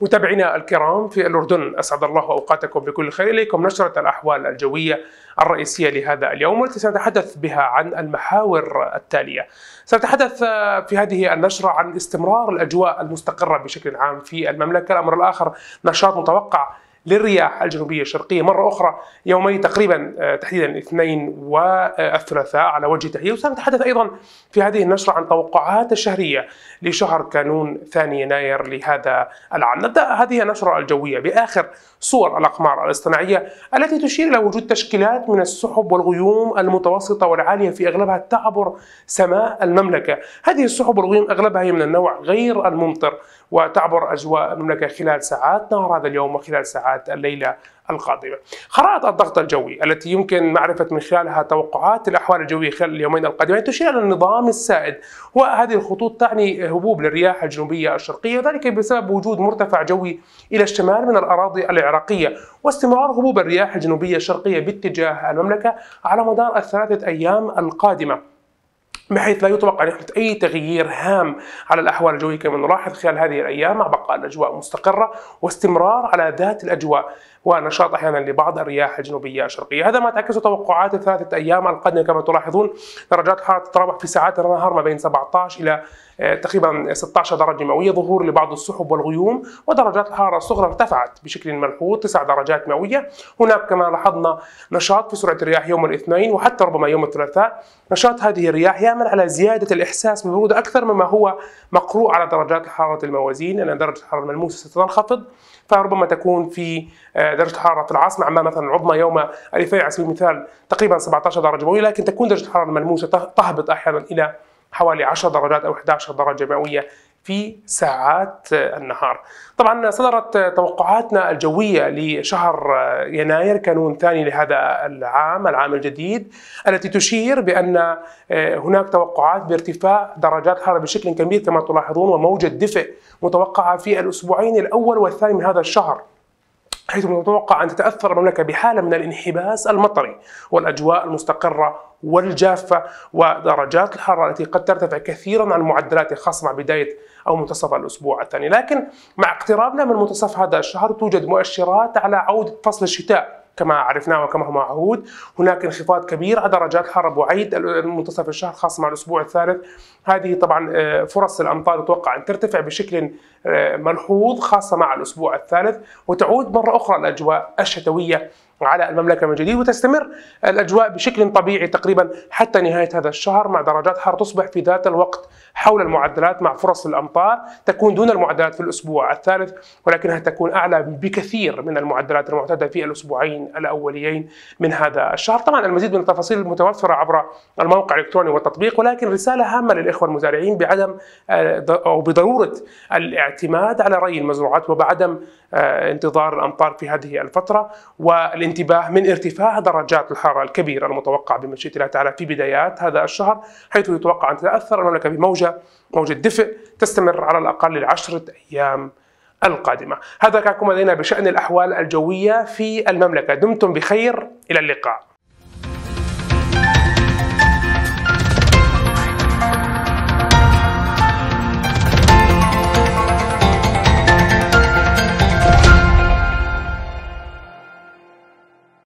متابعينا الكرام في الأردن أسعد الله أوقاتكم بكل خير إليكم نشرة الأحوال الجوية الرئيسية لهذا اليوم والتي سنتحدث بها عن المحاور التالية سنتحدث في هذه النشرة عن استمرار الأجواء المستقرة بشكل عام في المملكة الأمر الآخر نشاط متوقع للرياح الجنوبية الشرقية مرة أخرى يومي تقريبا آه، تحديدا الاثنين والثلاثاء على وجه التحديد وسنتحدث أيضا في هذه النشرة عن توقعات الشهرية لشهر كانون ثاني يناير لهذا العام نبدأ هذه النشرة الجوية بآخر صور الأقمار الاصطناعية التي تشير إلى وجود تشكيلات من السحب والغيوم المتوسطة والعالية في أغلبها تعبر سماء المملكة هذه السحب والغيوم أغلبها هي من النوع غير الممطر وتعبر أجواء المملكة خلال ساعات نهار هذا اليوم وخلال ساعات الليلة القادمة. خرائط الضغط الجوي التي يمكن معرفة من خلالها توقعات الأحوال الجوية خلال اليومين القادمين تشير إلى النظام السائد وهذه الخطوط تعني هبوب للرياح الجنوبية الشرقية وذلك بسبب وجود مرتفع جوي إلى الشمال من الأراضي العراقية واستمرار هبوب الرياح الجنوبية الشرقية باتجاه المملكة على مدار الثلاثة أيام القادمة. بحيث لا يطلق أن يحدث أي تغيير هام على الأحوال الجوية كما نلاحظ خلال هذه الأيام مع بقاء الأجواء مستقرة واستمرار على ذات الأجواء ونشاط أحيانا لبعض الرياح الجنوبية الشرقية هذا ما تعكسه توقعات الثلاثة أيام القادمة كما تلاحظون درجات حرارة تتراوح في ساعات النهار ما بين 17 إلى آه، تقريبا 16 درجة مئوية ظهور لبعض السحب والغيوم ودرجات الحرارة الصغرى ارتفعت بشكل ملحوظ 9 درجات مئوية هناك كما لاحظنا نشاط في سرعة الرياح يوم الاثنين وحتى ربما يوم الثلاثاء نشاط هذه الرياح يعمل على زياده الاحساس بالبروده اكثر مما هو مقروء على درجات حراره الموازين لان درجه الحراره الملموسه ستنخفض فربما تكون في آه، درجه الحراره في العاصمه عما مثلا العظمى يوم الإثنين على سبيل المثال تقريبا 17 درجه مئويه لكن تكون درجه الحراره الملموسه تهبط احيانا الى حوالي 10 درجات او 11 درجه مئويه في ساعات النهار طبعا صدرت توقعاتنا الجوية لشهر يناير كانون ثاني لهذا العام العام الجديد التي تشير بأن آه، هناك توقعات بارتفاع درجات حرارة بشكل كبير كما تلاحظون وموجة دفء متوقعة في الأسبوعين الأول والثاني من هذا الشهر حيث من المتوقع أن تتأثر المملكة بحالة من الانحباس المطري والأجواء المستقرة والجافة ودرجات الحرارة التي قد ترتفع كثيرا عن معدلات خاصة مع بداية أو منتصف الأسبوع الثاني لكن مع اقترابنا من منتصف هذا الشهر توجد مؤشرات على عودة فصل الشتاء كما عرفناه وكما هو معهود هناك انخفاض كبير على درجات حر بعيد منتصف الشهر خاصة مع الأسبوع الثالث هذه طبعا آه، فرص الأمطار تتوقع أن ترتفع بشكل آه، ملحوظ خاصة مع الأسبوع الثالث وتعود مرة أخرى الأجواء الشتوية على المملكة من جديد وتستمر الأجواء بشكل طبيعي تقريبا حتى نهاية هذا الشهر مع درجات حرارة تصبح في ذات الوقت حول المعدلات مع فرص الأمطار تكون دون المعدلات في الأسبوع الثالث ولكنها تكون أعلى بكثير من المعدلات المعتادة في الأسبوعين الأوليين من هذا الشهر طبعا المزيد من التفاصيل المتوفرة عبر الموقع الإلكتروني والتطبيق ولكن رسالة هامة للإخوة المزارعين بعدم آه، أو بضرورة الاعتماد على ري المزروعات وبعدم آه، انتظار الأمطار في هذه الفترة والانتباه الانتباه من ارتفاع درجات الحرارة الكبيرة المتوقع بمشيئة الله تعالى في بدايات هذا الشهر حيث يتوقع أن تتأثر المملكة بموجة موجة دفء تستمر على الأقل للعشرة أيام القادمة هذا كان لدينا بشأن الأحوال الجوية في المملكة دمتم بخير إلى اللقاء